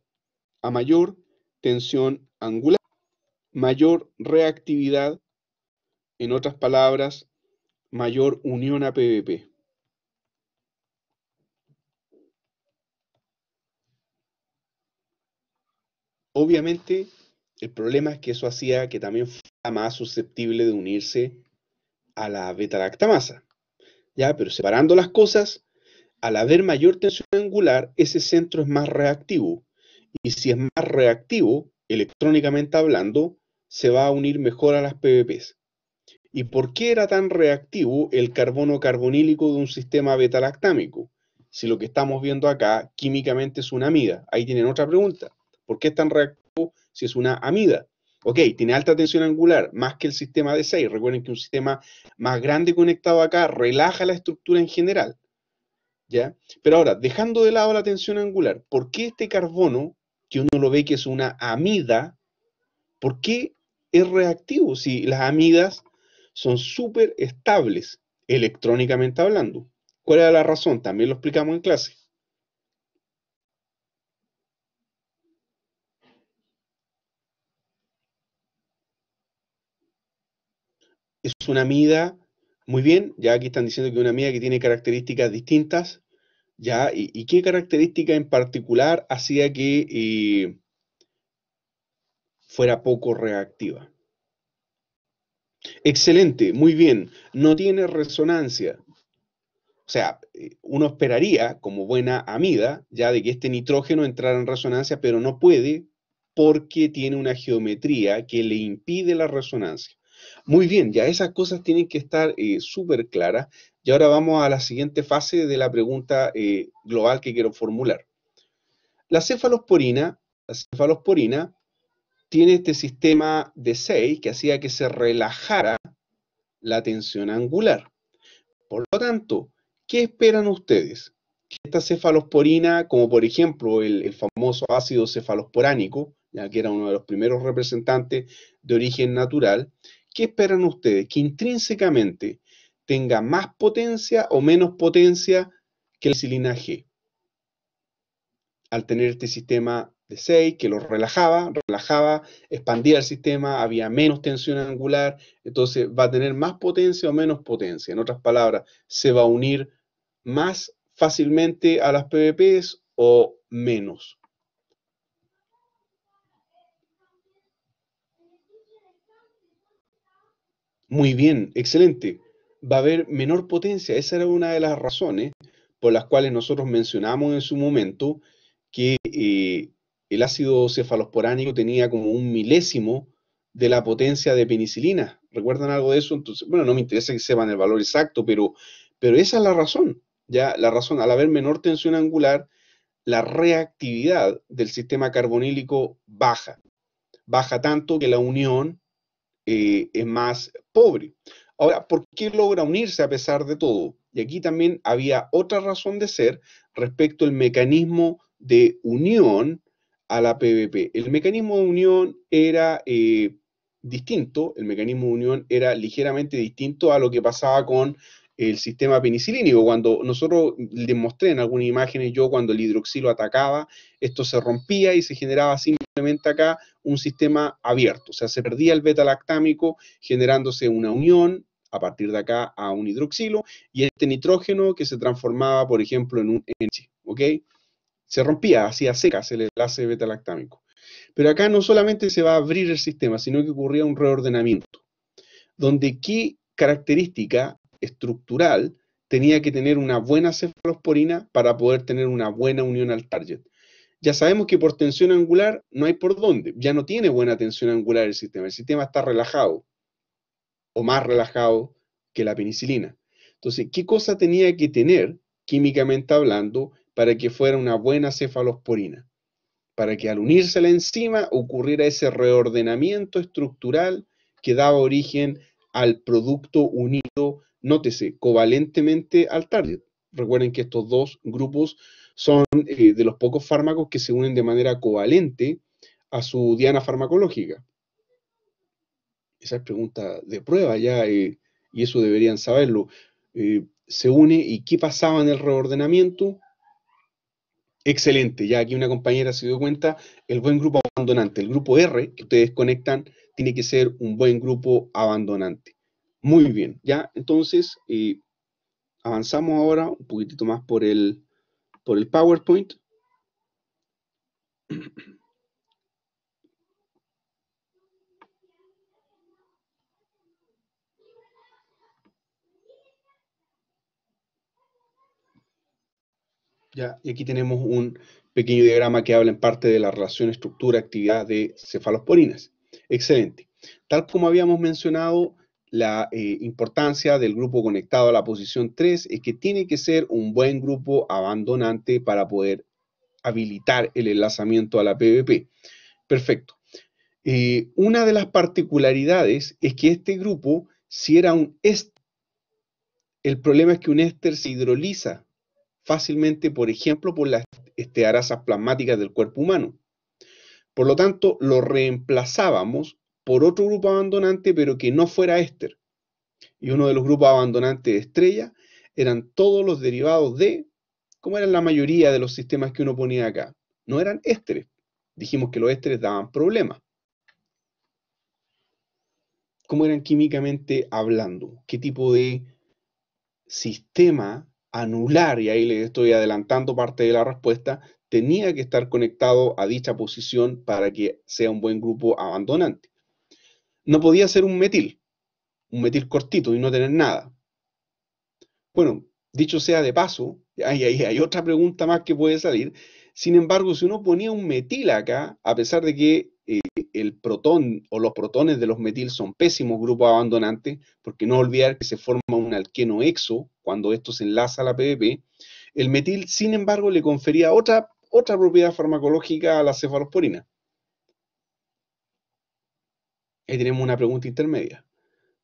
A mayor tensión angular, mayor reactividad, en otras palabras, mayor unión a PVP. Obviamente, el problema es que eso hacía que también fuera más susceptible de unirse a la beta-lactamasa. ¿Ya? Pero separando las cosas, al haber mayor tensión angular, ese centro es más reactivo y si es más reactivo, electrónicamente hablando, se va a unir mejor a las PVPs. ¿Y por qué era tan reactivo el carbono carbonílico de un sistema beta-lactámico? Si lo que estamos viendo acá químicamente es una amida. Ahí tienen otra pregunta. ¿Por qué es tan reactivo si es una amida? Ok, tiene alta tensión angular, más que el sistema de 6. Recuerden que un sistema más grande conectado acá relaja la estructura en general. ¿ya? Pero ahora, dejando de lado la tensión angular, ¿por qué este carbono que uno lo ve que es una amida, ¿por qué es reactivo si las amidas son súper estables electrónicamente hablando? ¿Cuál era la razón? También lo explicamos en clase. Es una amida, muy bien, ya aquí están diciendo que es una amida que tiene características distintas ¿ya? ¿Y, qué característica en particular hacía que eh, fuera poco reactiva? Excelente, muy bien, no tiene resonancia. O sea, eh, uno esperaría como buena amida ya de que este nitrógeno entrara en resonancia, pero no puede porque tiene una geometría que le impide la resonancia. Muy bien, ya esas cosas tienen que estar eh, súper claras y ahora vamos a la siguiente fase de la pregunta eh, global que quiero formular. La cefalosporina, tiene este sistema de 6 que hacía que se relajara la tensión angular. Por lo tanto, ¿qué esperan ustedes? Que esta cefalosporina, como por ejemplo el, el famoso ácido cefalosporánico, ya que era uno de los primeros representantes de origen natural, ¿qué esperan ustedes? Que intrínsecamente tenga más potencia o menos potencia que el insulina G. Al tener este sistema de 6 que lo relajaba, relajaba, expandía el sistema, había menos tensión angular, entonces va a tener más potencia o menos potencia. En otras palabras, se va a unir más fácilmente a las PVPs o menos. Muy bien, excelente va a haber menor potencia. Esa era una de las razones por las cuales nosotros mencionamos en su momento que eh, el ácido cefalosporánico tenía como un milésimo de la potencia de penicilina. ¿Recuerdan algo de eso? Entonces, bueno, no me interesa que sepan el valor exacto, pero, pero esa es la razón. Ya la razón, al haber menor tensión angular, la reactividad del sistema carbonílico baja. Baja tanto que la unión eh, es más pobre. Ahora, ¿por qué logra unirse a pesar de todo? Y aquí también había otra razón de ser respecto al mecanismo de unión a la PVP. El mecanismo de unión era eh, distinto, el mecanismo de unión era ligeramente distinto a lo que pasaba con el sistema penicilínico. Cuando nosotros les mostré en algunas imágenes yo cuando el hidroxilo atacaba, esto se rompía y se generaba simplemente acá un sistema abierto. O sea, se perdía el beta-lactámico generándose una unión a partir de acá a un hidroxilo y este nitrógeno que se transformaba, por ejemplo, en un NH, ¿ok? Se rompía, hacía seca el enlace beta-lactámico. Pero acá no solamente se va a abrir el sistema, sino que ocurría un reordenamiento, donde qué característica estructural tenía que tener una buena cefalosporina para poder tener una buena unión al target. Ya sabemos que por tensión angular no hay por dónde, ya no tiene buena tensión angular el sistema, el sistema está relajado o más relajado que la penicilina. Entonces, ¿qué cosa tenía que tener químicamente hablando para que fuera una buena cefalosporina? Para que al unirse a la enzima ocurriera ese reordenamiento estructural que daba origen al producto unido, nótese, covalentemente al target. Recuerden que estos dos grupos son eh, de los pocos fármacos que se unen de manera covalente a su diana farmacológica esa es pregunta de prueba ya, eh, y eso deberían saberlo. Eh, se une y qué pasaba en el reordenamiento. Excelente, ya aquí una compañera se dio cuenta, el buen grupo abandonante, el grupo R que ustedes conectan, tiene que ser un buen grupo abandonante. Muy bien, ya entonces eh, avanzamos ahora un poquitito más por el, por el PowerPoint. (clears throat) Ya, y aquí tenemos un pequeño diagrama que habla en parte de la relación estructura-actividad de cefalosporinas. Excelente. Tal como habíamos mencionado, la eh, importancia del grupo conectado a la posición 3 es que tiene que ser un buen grupo abandonante para poder habilitar el enlazamiento a la PVP. Perfecto. Eh, una de las particularidades es que este grupo, si era un éster, el problema es que un éster se hidroliza fácilmente, por ejemplo, por las este, arasas plasmáticas del cuerpo humano. Por lo tanto, lo reemplazábamos por otro grupo abandonante, pero que no fuera éster. Y uno de los grupos abandonantes de estrella eran todos los derivados de, como eran la mayoría de los sistemas que uno ponía acá. No eran ésteres. Dijimos que los ésteres daban problemas. ¿Cómo eran químicamente hablando? ¿Qué tipo de sistema anular, y ahí les estoy adelantando parte de la respuesta, tenía que estar conectado a dicha posición para que sea un buen grupo abandonante. No podía ser un metil, un metil cortito y no tener nada. Bueno, dicho sea de paso, hay, otra pregunta más que puede salir. Sin embargo, si uno ponía un metil acá, a pesar de que eh, el protón o los protones de los metil son pésimos grupos abandonantes, porque no olvidar que se forma un alqueno exo, cuando esto se enlaza a la PVP, el metil, sin embargo, le confería otra, otra propiedad farmacológica a la cefalosporina. Ahí tenemos una pregunta intermedia.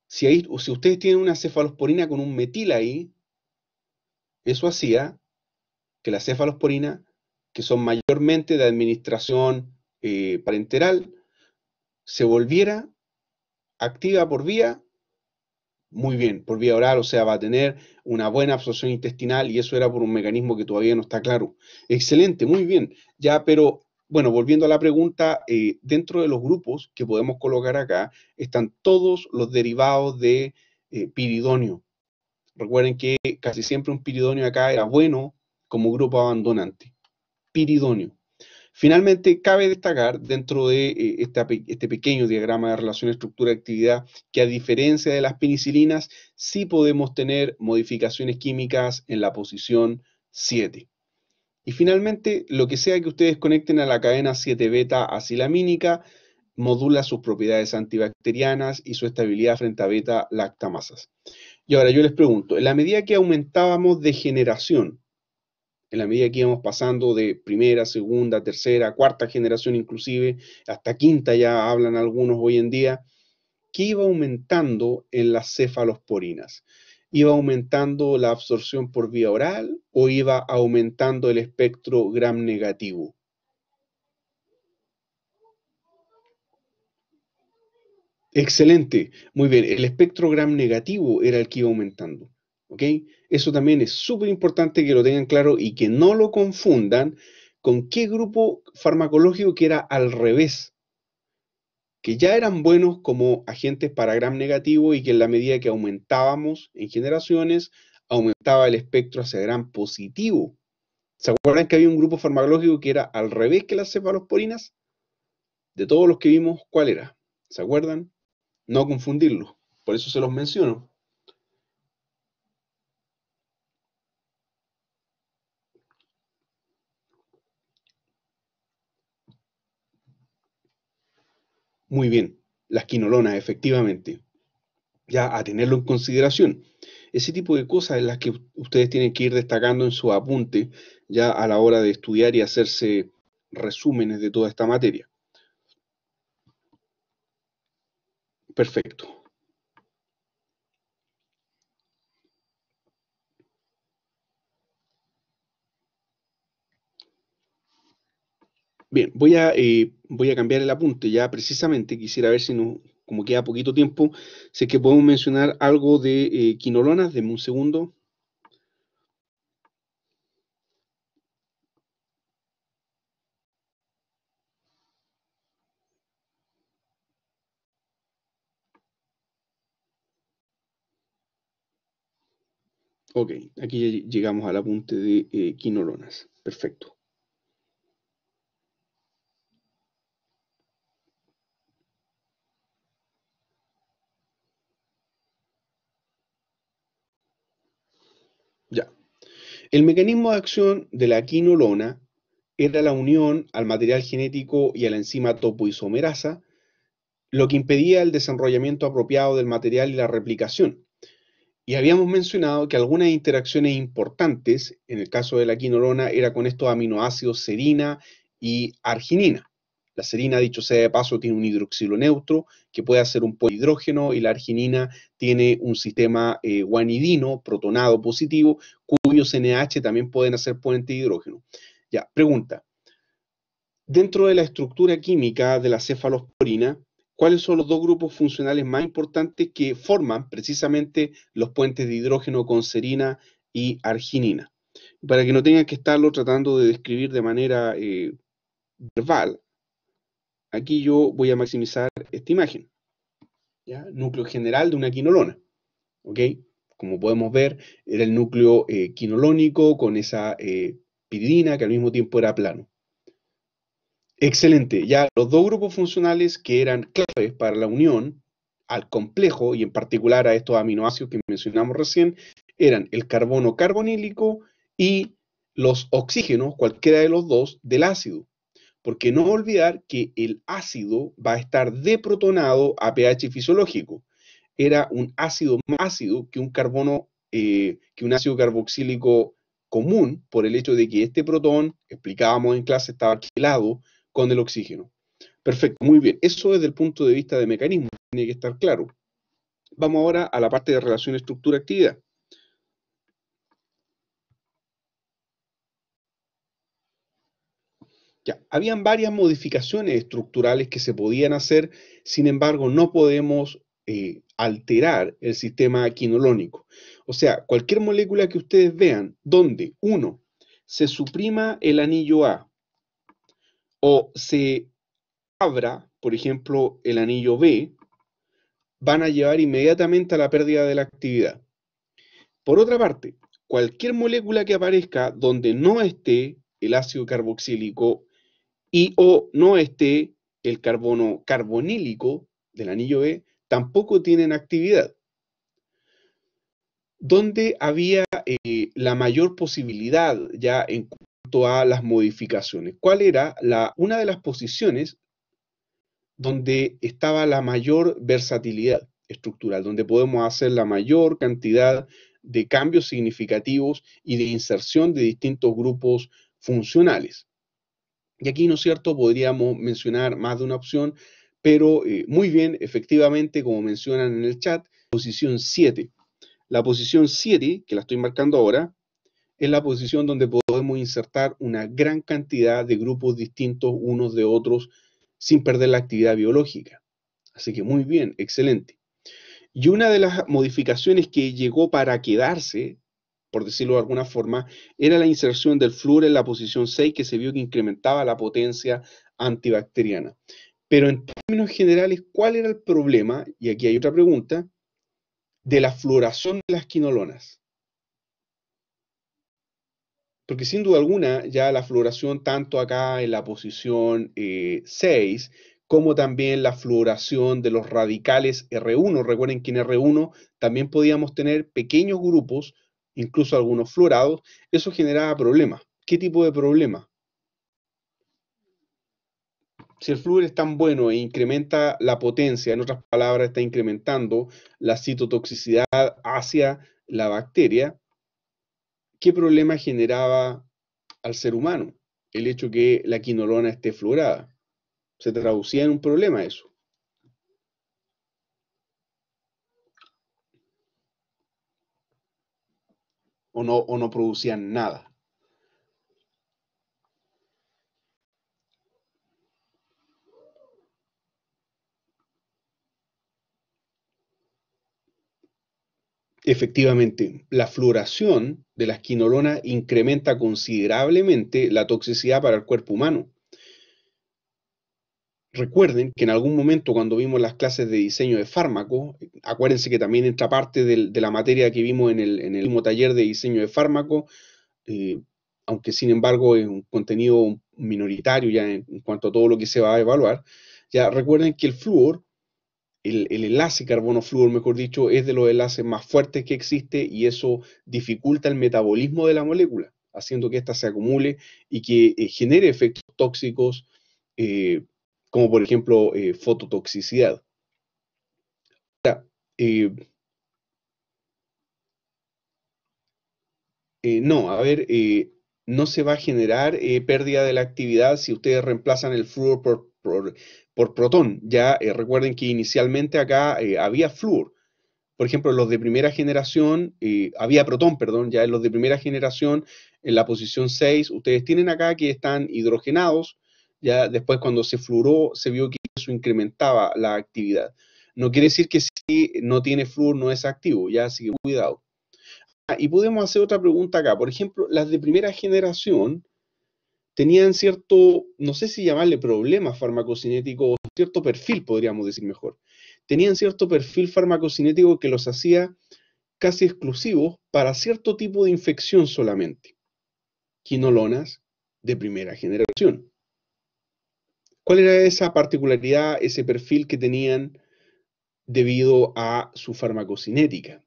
Si, ustedes tienen una cefalosporina con un metil ahí, eso hacía que la cefalosporina, que son mayormente de administración eh, parenteral, se volviera activa por vía muy bien por vía oral, o sea, va a tener una buena absorción intestinal y eso era por un mecanismo que todavía no está claro. Excelente, muy bien. Ya, pero bueno, volviendo a la pregunta, eh, dentro de los grupos que podemos colocar acá están todos los derivados de eh, piridonio. Recuerden que casi siempre un piridonio acá era bueno como grupo abandonante. Piridonio. Finalmente, cabe destacar dentro de eh, este pequeño diagrama de relación estructura-actividad que a diferencia de las penicilinas, sí podemos tener modificaciones químicas en la posición 7. Y finalmente, lo que sea que ustedes conecten a la cadena 7-beta acilamínica, modula sus propiedades antibacterianas y su estabilidad frente a beta lactamasas. Y ahora yo les pregunto, en la medida que aumentábamos de generación en la medida que íbamos pasando de primera, segunda, tercera, cuarta generación inclusive, hasta quinta ya hablan algunos hoy en día, ¿qué iba aumentando en las cefalosporinas. ¿Iba aumentando la absorción por vía oral o iba aumentando el espectro gram negativo? Excelente, muy bien, el espectro gram negativo era el que iba aumentando. ¿ok? Eso también es súper importante que lo tengan claro y que no lo confundan con qué grupo farmacológico que era al revés, que ya eran buenos como agentes para gram negativo y que en la medida que aumentábamos en generaciones, aumentaba el espectro hacia gram positivo. ¿Se acuerdan que había un grupo farmacológico que era al revés que las cefalosporinas? De todos los que vimos, ¿cuál era? ¿Se acuerdan? No confundirlo, por eso se los menciono. Muy bien, las quinolonas, efectivamente. Ya a tenerlo en consideración. Ese tipo de cosas es las que ustedes tienen que ir destacando en su apunte ya a la hora de estudiar y hacerse resúmenes de toda esta materia. Perfecto. voy a, eh, voy a cambiar el apunte. Ya precisamente quisiera ver si no, como queda poquito tiempo, sé que podemos mencionar algo de eh, quinolonas. denme un segundo. Ok, aquí ya llegamos al apunte de eh, quinolonas. Perfecto. El mecanismo de acción de la quinolona era la unión al material genético y a la enzima topoisomerasa, lo que impedía el desarrollo apropiado del material y la replicación. Y habíamos mencionado que algunas interacciones importantes, en el caso de la quinolona, era con estos aminoácidos serina y arginina. La serina, dicho sea de paso, tiene un hidroxilo neutro que puede hacer un hidrógeno y la arginina tiene un sistema eh, guanidino protonado positivo suyos NH también pueden hacer puente de hidrógeno. Ya, pregunta. Dentro de la estructura química de la cefalosporina, ¿cuáles son los dos grupos funcionales más importantes que forman precisamente los puentes de hidrógeno con serina y arginina? Para que no tengan que estarlo tratando de describir de manera eh, verbal, aquí yo voy a maximizar esta imagen. ¿ya? Núcleo general de una quinolona. ¿ok?, como podemos ver, era el núcleo eh, quinolónico con esa eh, piridina que al mismo tiempo era plano. Excelente. Ya los dos grupos funcionales que eran claves para la unión al complejo y en particular a estos aminoácidos que mencionamos recién eran el carbono carbonílico y los oxígenos, cualquiera de los dos, del ácido. Porque no olvidar que el ácido va a estar deprotonado a pH fisiológico era un ácido más ácido que un carbono, eh, que un ácido carboxílico común, por el hecho de que este protón, explicábamos en clase, estaba alquilado con el oxígeno. Perfecto, muy bien. Eso desde el punto de vista de mecanismo, tiene que estar claro. Vamos ahora a la parte de relación estructura-actividad. Ya, habían varias modificaciones estructurales que se podían hacer, sin embargo, no podemos eh, alterar el sistema quinolónico. O sea, cualquier molécula que ustedes vean donde, uno, se suprima el anillo A o se abra, por ejemplo, el anillo B, van a llevar inmediatamente a la pérdida de la actividad. Por otra parte, cualquier molécula que aparezca donde no esté el ácido carboxílico y o no esté el carbono carbonílico del anillo B tampoco tienen actividad. Donde había eh, la mayor posibilidad ya en cuanto a las modificaciones? ¿Cuál era la, una de las posiciones donde estaba la mayor versatilidad estructural, donde podemos hacer la mayor cantidad de cambios significativos y de inserción de distintos grupos funcionales? Y aquí, ¿no es cierto?, podríamos mencionar más de una opción pero eh, muy bien, efectivamente, como mencionan en el chat, posición 7. La posición 7, que la estoy marcando ahora, es la posición donde podemos insertar una gran cantidad de grupos distintos unos de otros sin perder la actividad biológica. Así que muy bien, excelente. Y una de las modificaciones que llegó para quedarse, por decirlo de alguna forma, era la inserción del flúor en la posición 6 que se vio que incrementaba la potencia antibacteriana. Pero en términos generales, ¿cuál era el problema? Y aquí hay otra pregunta, de la floración de las quinolonas. Porque sin duda alguna, ya la floración, tanto acá en la posición 6, eh, como también la floración de los radicales R1. Recuerden que en R1 también podíamos tener pequeños grupos, incluso algunos florados. Eso generaba problemas. ¿Qué tipo de problemas? si el fluor es tan bueno e incrementa la potencia, en otras palabras, está incrementando la citotoxicidad hacia la bacteria, ¿qué problema generaba al ser humano el hecho que la quinolona esté fluorada? Se traducía en un problema eso. O no, o no producían nada. Efectivamente, la fluoración de la esquinolona incrementa considerablemente la toxicidad para el cuerpo humano. Recuerden que en algún momento cuando vimos las clases de diseño de fármacos, acuérdense que también entra parte de la materia que vimos en el, último taller de diseño de fármacos, eh, aunque sin embargo es un contenido minoritario ya en, en, cuanto a todo lo que se va a evaluar, ya recuerden que el flúor el, enlace carbono-flúor, mejor dicho, es de los enlaces más fuertes que existe y eso dificulta el metabolismo de la molécula, haciendo que ésta se acumule y que eh, genere efectos tóxicos, eh, como por ejemplo eh, fototoxicidad. no, a ver, no se va a generar pérdida de la actividad si ustedes reemplazan el fluor por, por protón. Ya eh, recuerden que inicialmente acá eh, había flúor. Por ejemplo, los de primera generación, eh, había protón, perdón, ya en los de primera generación, en la posición 6, ustedes tienen acá que están hidrogenados, ya después cuando se fluoró se vio que eso incrementaba la actividad. No quiere decir que si no tiene flúor no es activo, ya, así que cuidado. Ah, y podemos hacer otra pregunta acá. Por ejemplo, las de primera generación, tenían cierto, no sé si llamarle problema farmacocinético o cierto perfil, podríamos decir mejor. Tenían cierto perfil farmacocinético que los hacía casi exclusivos para cierto tipo de infección solamente. Quinolonas de primera generación. ¿Cuál era esa particularidad, ese perfil que tenían debido a su farmacocinética?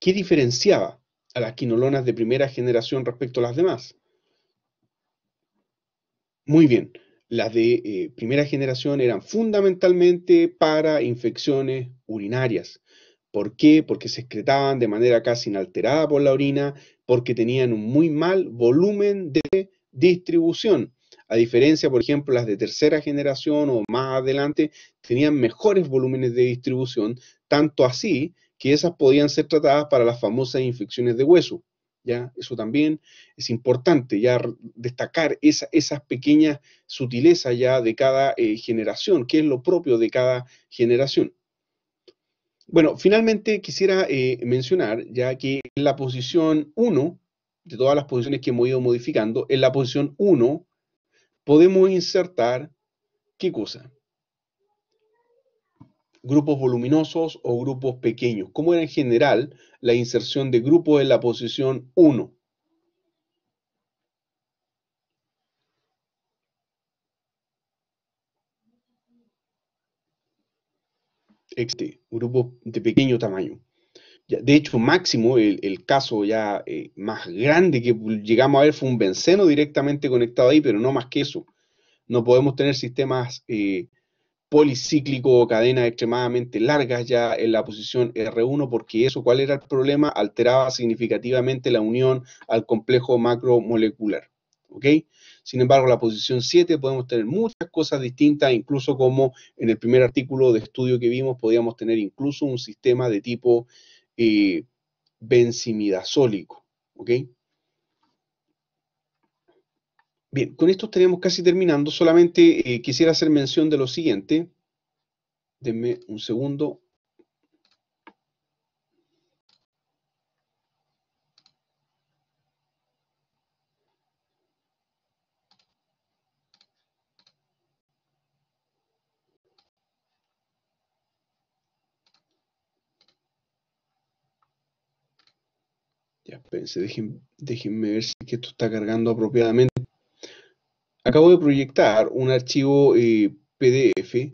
¿Qué diferenciaba a las quinolonas de primera generación respecto a las demás? Muy bien, las de eh, primera generación eran fundamentalmente para infecciones urinarias. ¿Por qué? Porque se excretaban de manera casi inalterada por la orina, porque tenían un muy mal volumen de distribución. A diferencia, por ejemplo, las de tercera generación o más adelante, tenían mejores volúmenes de distribución, tanto así que esas podían ser tratadas para las famosas infecciones de hueso. Eso también es importante, ya destacar esa, esas pequeñas sutilezas ya de cada eh, generación, que es lo propio de cada generación. Bueno, finalmente quisiera eh, mencionar, ya que en la posición 1, de todas las posiciones que hemos ido modificando, en la posición 1 podemos insertar, ¿qué cosa? grupos voluminosos o grupos pequeños. ¿Cómo era en general la inserción de grupos en la posición 1? Este, grupo de pequeño tamaño. De hecho, máximo, el, caso ya eh, más grande que llegamos a ver fue un benceno directamente conectado ahí, pero no más que eso. No podemos tener sistemas eh, policíclico o cadenas extremadamente largas ya en la posición R1, porque eso, ¿cuál era el problema? Alteraba significativamente la unión al complejo macromolecular. ¿Ok? Sin embargo, la posición 7 podemos tener muchas cosas distintas, incluso como en el primer artículo de estudio que vimos, podíamos tener incluso un sistema de tipo eh, benzimidazólico. ¿Ok? Bien, con esto estaríamos casi terminando. Solamente eh, quisiera hacer mención de lo siguiente. Denme un segundo. Ya, pensé, déjenme, déjenme ver si esto está cargando apropiadamente. Acabo de proyectar un archivo eh, PDF.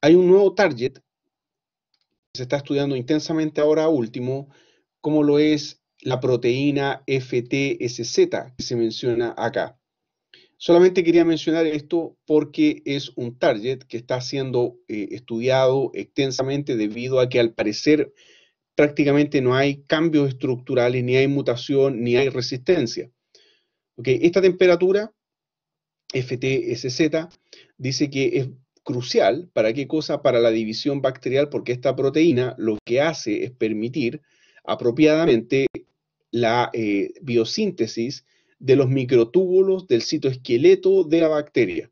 Hay un nuevo target que se está estudiando intensamente ahora último, como lo es la proteína FTSZ que se menciona acá. Solamente quería mencionar esto porque es un target que está siendo eh, estudiado extensamente debido a que al parecer prácticamente no hay cambios estructurales, ni hay mutación, ni hay resistencia. Okay, esta temperatura FTSZ, dice que es crucial, ¿para qué cosa? Para la división bacterial, porque esta proteína lo que hace es permitir apropiadamente la eh, biosíntesis de los microtúbulos del citoesqueleto de la bacteria.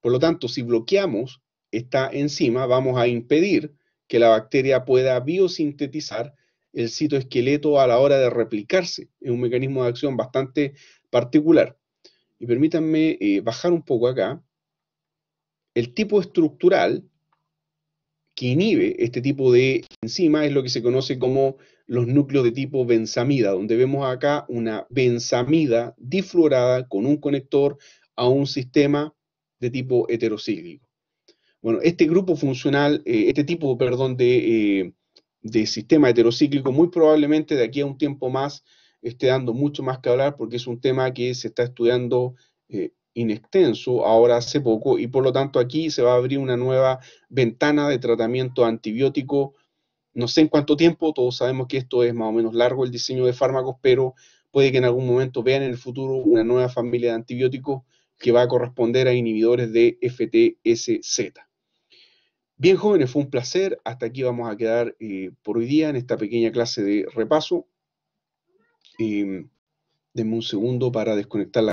Por lo tanto, si bloqueamos esta enzima, vamos a impedir que la bacteria pueda biosintetizar el citoesqueleto a la hora de replicarse. Es un mecanismo de acción bastante particular y permítanme eh, bajar un poco acá, el tipo estructural que inhibe este tipo de enzima es lo que se conoce como los núcleos de tipo benzamida, donde vemos acá una benzamida difluorada con un conector a un sistema de tipo heterocíclico. Bueno, este grupo funcional, eh, este tipo, perdón, eh, de sistema heterocíclico, muy probablemente de aquí a un tiempo más esté dando mucho más que hablar porque es un tema que se está estudiando eh, in extenso ahora hace poco y por lo tanto aquí se va a abrir una nueva ventana de tratamiento antibiótico. No sé en cuánto tiempo, todos sabemos que esto es más o menos largo el diseño de fármacos, pero puede que en algún momento vean en el futuro una nueva familia de antibióticos que va a corresponder a inhibidores de FTSZ. Bien jóvenes, fue un placer. Hasta aquí vamos a quedar eh, por hoy día en esta pequeña clase de repaso. Y mm, denme un segundo para desconectar la